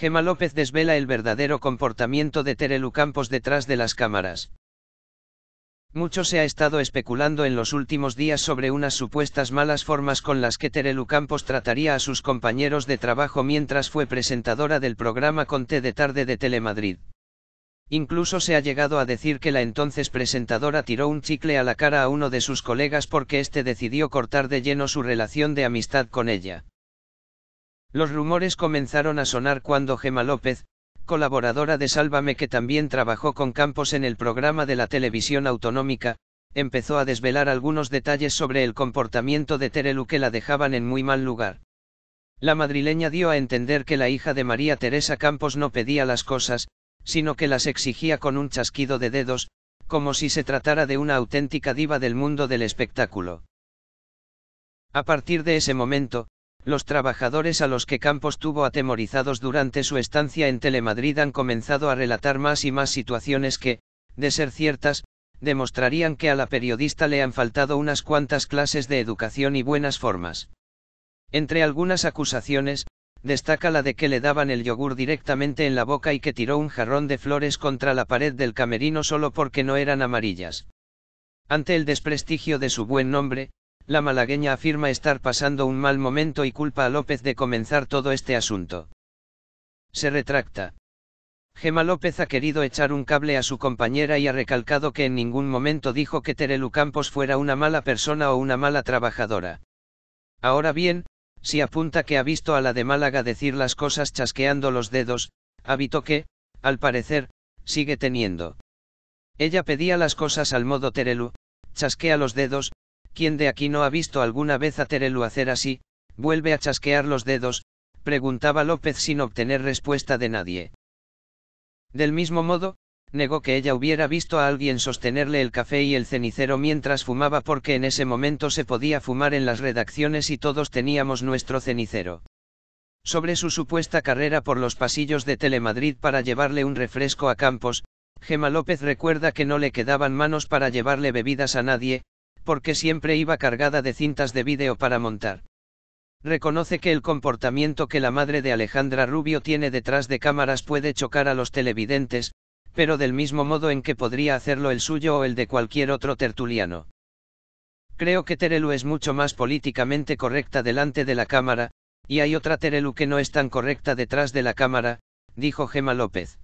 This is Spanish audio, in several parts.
Gema López desvela el verdadero comportamiento de Terelu Campos detrás de las cámaras. Mucho se ha estado especulando en los últimos días sobre unas supuestas malas formas con las que Terelu Campos trataría a sus compañeros de trabajo mientras fue presentadora del programa con T de Tarde de Telemadrid. Incluso se ha llegado a decir que la entonces presentadora tiró un chicle a la cara a uno de sus colegas porque éste decidió cortar de lleno su relación de amistad con ella. Los rumores comenzaron a sonar cuando Gema López, colaboradora de Sálvame que también trabajó con Campos en el programa de la televisión autonómica, empezó a desvelar algunos detalles sobre el comportamiento de Terelu que la dejaban en muy mal lugar. La madrileña dio a entender que la hija de María Teresa Campos no pedía las cosas, sino que las exigía con un chasquido de dedos, como si se tratara de una auténtica diva del mundo del espectáculo. A partir de ese momento, los trabajadores a los que Campos tuvo atemorizados durante su estancia en Telemadrid han comenzado a relatar más y más situaciones que, de ser ciertas, demostrarían que a la periodista le han faltado unas cuantas clases de educación y buenas formas. Entre algunas acusaciones, destaca la de que le daban el yogur directamente en la boca y que tiró un jarrón de flores contra la pared del camerino solo porque no eran amarillas. Ante el desprestigio de su buen nombre, la malagueña afirma estar pasando un mal momento y culpa a López de comenzar todo este asunto. Se retracta. Gema López ha querido echar un cable a su compañera y ha recalcado que en ningún momento dijo que Terelu Campos fuera una mala persona o una mala trabajadora. Ahora bien, si apunta que ha visto a la de Málaga decir las cosas chasqueando los dedos, habito que, al parecer, sigue teniendo. Ella pedía las cosas al modo Terelu, chasquea los dedos, ¿Quién de aquí no ha visto alguna vez a Terelu hacer así? Vuelve a chasquear los dedos, preguntaba López sin obtener respuesta de nadie. Del mismo modo, negó que ella hubiera visto a alguien sostenerle el café y el cenicero mientras fumaba porque en ese momento se podía fumar en las redacciones y todos teníamos nuestro cenicero. Sobre su supuesta carrera por los pasillos de Telemadrid para llevarle un refresco a Campos, Gema López recuerda que no le quedaban manos para llevarle bebidas a nadie, porque siempre iba cargada de cintas de vídeo para montar. Reconoce que el comportamiento que la madre de Alejandra Rubio tiene detrás de cámaras puede chocar a los televidentes, pero del mismo modo en que podría hacerlo el suyo o el de cualquier otro tertuliano. Creo que Terelu es mucho más políticamente correcta delante de la cámara, y hay otra Terelu que no es tan correcta detrás de la cámara, dijo Gema López.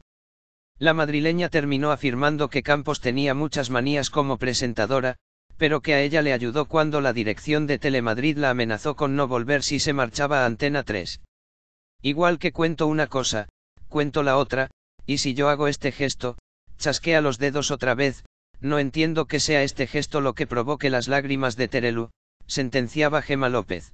La madrileña terminó afirmando que Campos tenía muchas manías como presentadora, pero que a ella le ayudó cuando la dirección de Telemadrid la amenazó con no volver si se marchaba a Antena 3. Igual que cuento una cosa, cuento la otra, y si yo hago este gesto, chasquea los dedos otra vez, no entiendo que sea este gesto lo que provoque las lágrimas de Terelu, sentenciaba Gema López.